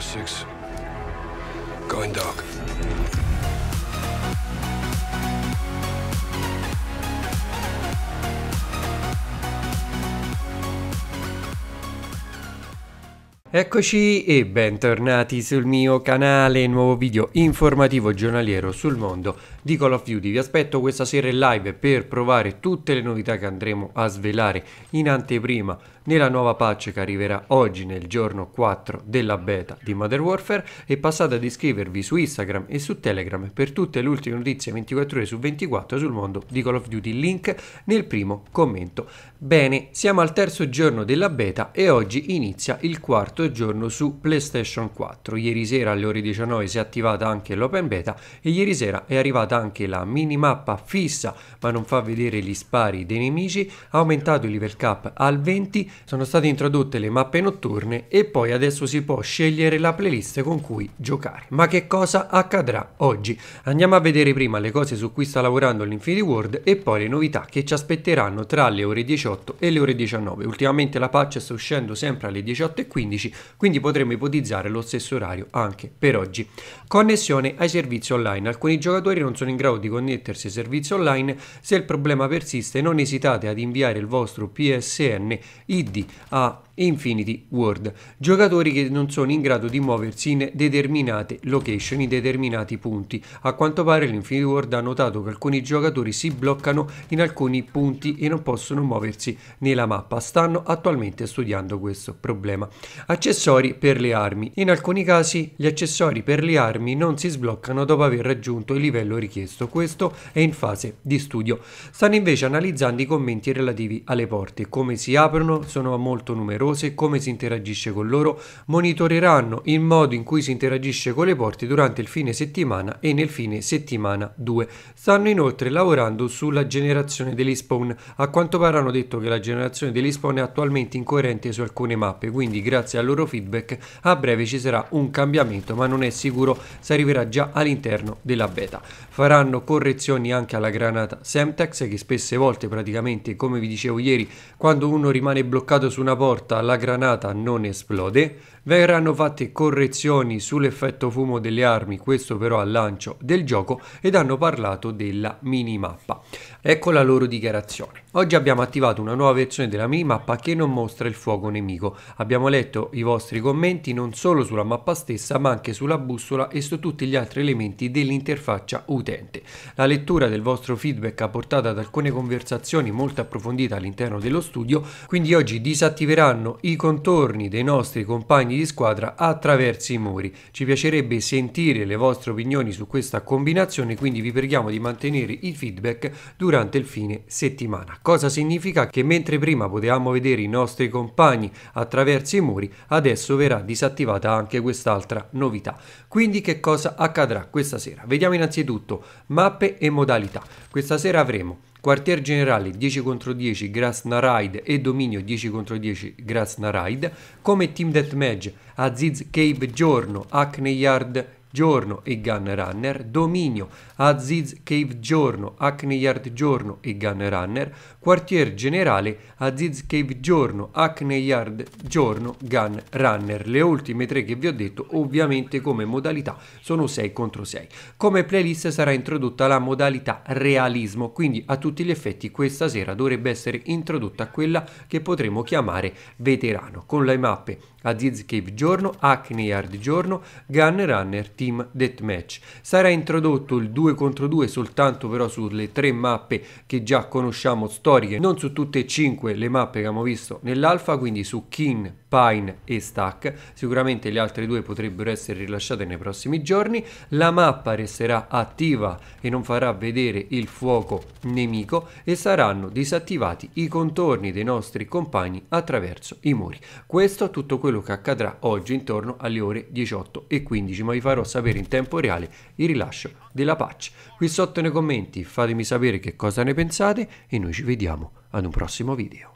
Six. Going dark. Eccoci e bentornati sul mio canale, nuovo video informativo giornaliero sul mondo di Call of Duty. Vi aspetto questa sera in live per provare tutte le novità che andremo a svelare in anteprima nella nuova patch che arriverà oggi nel giorno 4 della beta di Modern Warfare e passate ad iscrivervi su Instagram e su Telegram per tutte le ultime notizie 24 ore su 24 sul mondo di Call of Duty, link nel primo commento. Bene, siamo al terzo giorno della beta e oggi inizia il quarto quarto giorno su PlayStation 4. Ieri sera alle ore 19 si è attivata anche l'open beta e ieri sera è arrivata anche la minimappa fissa ma non fa vedere gli spari dei nemici, ha aumentato il level cap al 20, sono state introdotte le mappe notturne e poi adesso si può scegliere la playlist con cui giocare. Ma che cosa accadrà oggi? Andiamo a vedere prima le cose su cui sta lavorando l'Infinity World e poi le novità che ci aspetteranno tra le ore 18 e le ore 19. Ultimamente la patch sta uscendo sempre alle 18 e 15 15, quindi potremo ipotizzare lo stesso orario anche per oggi. Connessione ai servizi online. Alcuni giocatori non sono in grado di connettersi ai servizi online. Se il problema persiste, non esitate ad inviare il vostro PSN ID a Infinity World, giocatori che non sono in grado di muoversi in determinate location, in determinati punti. A quanto pare l'Infinity World ha notato che alcuni giocatori si bloccano in alcuni punti e non possono muoversi nella mappa. Stanno attualmente studiando questo problema. Accessori per le armi. In alcuni casi gli accessori per le armi non si sbloccano dopo aver raggiunto il livello richiesto. Questo è in fase di studio. Stanno invece analizzando i commenti relativi alle porte, come si aprono, sono molto numerosi numerose e come si interagisce con loro, monitoreranno il modo in cui si interagisce con le porte durante il fine settimana e nel fine settimana 2. Stanno inoltre lavorando sulla generazione degli spawn. A quanto pare hanno detto che la generazione degli spawn è attualmente incoerente su alcune mappe, quindi grazie al loro feedback a breve ci sarà un cambiamento, ma non è sicuro se arriverà già all'interno della beta. Faranno correzioni anche alla granata Semtex che spesse volte praticamente, come vi dicevo ieri, quando uno rimane bloccato su una porta la granata non esplode, verranno fatte correzioni sull'effetto fumo delle armi, questo però al lancio del gioco, ed hanno parlato della minimappa. Ecco la loro dichiarazione. Oggi abbiamo attivato una nuova versione della minimappa che non mostra il fuoco nemico. Abbiamo letto i vostri commenti non solo sulla mappa stessa ma anche sulla bussola e su tutti gli altri elementi dell'interfaccia utente. La lettura del vostro feedback ha portato ad alcune conversazioni molto approfondite all'interno dello studio, quindi oggi disattiveranno i contorni dei nostri compagni compagni di squadra attraverso i muri. Ci piacerebbe sentire le vostre opinioni su questa combinazione, quindi vi preghiamo di mantenere i feedback durante il fine settimana. Cosa significa che mentre prima potevamo vedere i nostri compagni attraverso i muri, adesso verrà disattivata anche quest'altra novità. Quindi che cosa accadrà questa sera? Vediamo innanzitutto mappe e modalità. Questa sera avremo Quartier Generale 10 contro 10 Grasna Naride e Dominio 10 contro 10 Grasna Naride, come Team Deathmatch Aziz Cave Giorno, Acne Yard giorno e Gun Runner, Dominio, Aziz Cave giorno, Yard giorno e Gun Runner, Quartier Generale, Aziz Cave giorno, Yard giorno, Gun Runner. Le ultime tre che vi ho detto ovviamente come modalità sono 6 contro 6. Come playlist sarà introdotta la modalità realismo, quindi a tutti gli effetti questa sera dovrebbe essere introdotta quella che potremo chiamare veterano, con le mappe Cave giorno, Acne Yard giorno, Gun Runner Team Deathmatch. Sarà introdotto il 2 contro 2 soltanto però sulle tre mappe che già conosciamo storiche, non su tutte e cinque le mappe che abbiamo visto nell'alfa, quindi su Kin, Pine e Stack. Sicuramente le altre due potrebbero essere rilasciate nei prossimi giorni. La mappa resterà attiva e non farà vedere il fuoco nemico e saranno disattivati i contorni dei nostri compagni attraverso i muri. Questo è tutto quello quello che accadrà oggi intorno alle ore 18 e 15, ma vi farò sapere in tempo reale il rilascio della patch. Qui sotto nei commenti fatemi sapere che cosa ne pensate e noi ci vediamo ad un prossimo video.